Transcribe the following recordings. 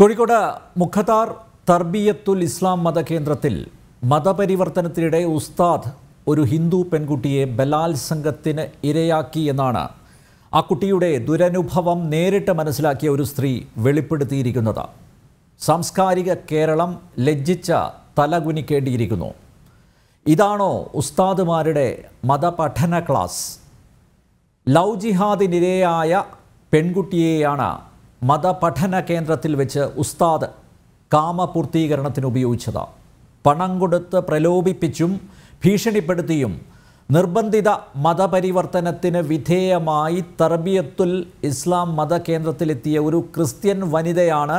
കോഴിക്കോട് മുഖത്താർ തർബിയത്തുൽ ഇസ്ലാം മതകേന്ദ്രത്തിൽ മതപരിവർത്തനത്തിനിടെ ഉസ്താദ് ഒരു ഹിന്ദു പെൺകുട്ടിയെ ബലാത്സംഗത്തിന് ഇരയാക്കി എന്നാണ് ആ കുട്ടിയുടെ ദുരനുഭവം നേരിട്ട് മനസ്സിലാക്കിയ ഒരു സ്ത്രീ വെളിപ്പെടുത്തിയിരിക്കുന്നത് സാംസ്കാരിക കേരളം ലജ്ജിച്ച തലകുനിക്കേണ്ടിയിരിക്കുന്നു ഇതാണോ ഉസ്താദുമാരുടെ മതപഠന ക്ലാസ് ലൗ ജിഹാദിനിരയായ പെൺകുട്ടിയെയാണ് മതപഠന കേന്ദ്രത്തിൽ വെച്ച് ഉസ്താദ് കാമപൂർത്തീകരണത്തിന് ഉപയോഗിച്ചത് പണം കൊടുത്ത് പ്രലോഭിപ്പിച്ചും ഭീഷണിപ്പെടുത്തിയും നിർബന്ധിത മതപരിവർത്തനത്തിന് വിധേയമായി തർബിയത്തുൽ ഇസ്ലാം മതകേന്ദ്രത്തിലെത്തിയ ഒരു ക്രിസ്ത്യൻ വനിതയാണ്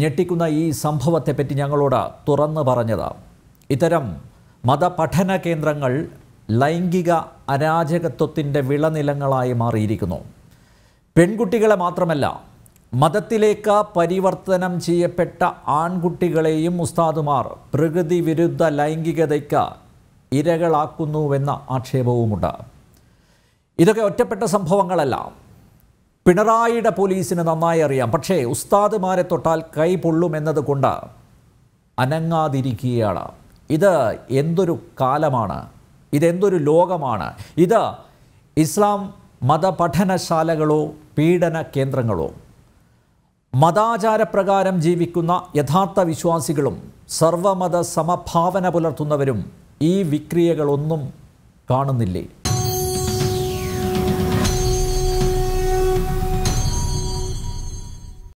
ഞെട്ടിക്കുന്ന ഈ സംഭവത്തെപ്പറ്റി ഞങ്ങളോട് തുറന്നു പറഞ്ഞത് ഇത്തരം മതപഠന കേന്ദ്രങ്ങൾ ലൈംഗിക അരാജകത്വത്തിൻ്റെ വിളനിലങ്ങളായി മാറിയിരിക്കുന്നു പെൺകുട്ടികളെ മാത്രമല്ല മതത്തിലേക്ക് പരിവർത്തനം ചെയ്യപ്പെട്ട ആൺകുട്ടികളെയും ഉസ്താദുമാർ പ്രകൃതി വിരുദ്ധ ലൈംഗികതയ്ക്ക് ഇരകളാക്കുന്നുവെന്ന ആക്ഷേപവുമുണ്ട് ഇതൊക്കെ ഒറ്റപ്പെട്ട സംഭവങ്ങളല്ല പിണറായിയുടെ പോലീസിന് നന്നായി അറിയാം പക്ഷേ ഉസ്താദുമാരെ തൊട്ടാൽ കൈ പൊള്ളുമെന്നതുകൊണ്ട് അനങ്ങാതിരിക്കുകയാണ് ഇത് എന്തൊരു കാലമാണ് ഇതെന്തൊരു ലോകമാണ് ഇത് ഇസ്ലാം മതപഠനശാലകളോ പീഡന കേന്ദ്രങ്ങളോ മതാചാരപ്രകാരം ജീവിക്കുന്ന യഥാർത്ഥ വിശ്വാസികളും സർവമത സമഭാവന പുലർത്തുന്നവരും ഈ വിക്രിയകളൊന്നും കാണുന്നില്ലേ